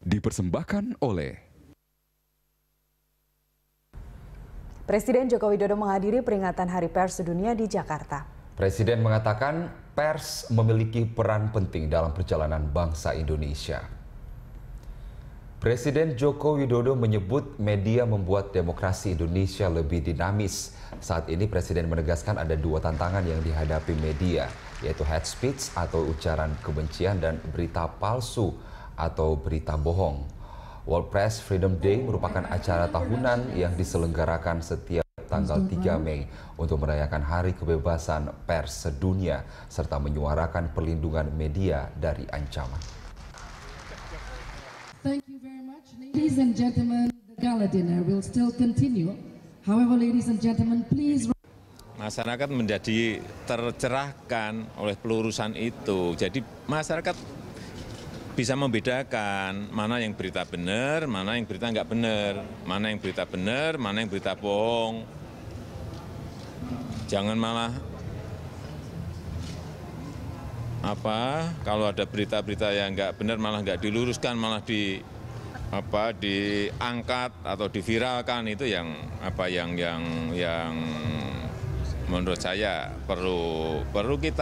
dipersembahkan oleh Presiden Joko Widodo menghadiri peringatan Hari Pers Sedunia di Jakarta. Presiden mengatakan pers memiliki peran penting dalam perjalanan bangsa Indonesia. Presiden Joko Widodo menyebut media membuat demokrasi Indonesia lebih dinamis. Saat ini Presiden menegaskan ada dua tantangan yang dihadapi media, yaitu hate speech atau ujaran kebencian dan berita palsu atau berita bohong. World Press Freedom Day merupakan acara tahunan yang diselenggarakan setiap tanggal 3 mm-hmm. Mei untuk merayakan Hari Kebebasan Pers Sedunia serta menyuarakan perlindungan media dari ancaman. Thank you very much, ladies and gentlemen. The gala dinner will still continue. However, ladies and gentlemen, please masyarakat menjadi tercerahkan oleh pelurusan itu. Jadi masyarakat bisa membedakan mana yang berita benar, mana yang berita nggak benar, mana yang berita benar, mana yang berita bohong. Jangan malah apa kalau ada berita-berita yang nggak benar malah nggak diluruskan, malah di apa diangkat atau diviralkan itu yang apa yang yang yang menurut saya perlu perlu kita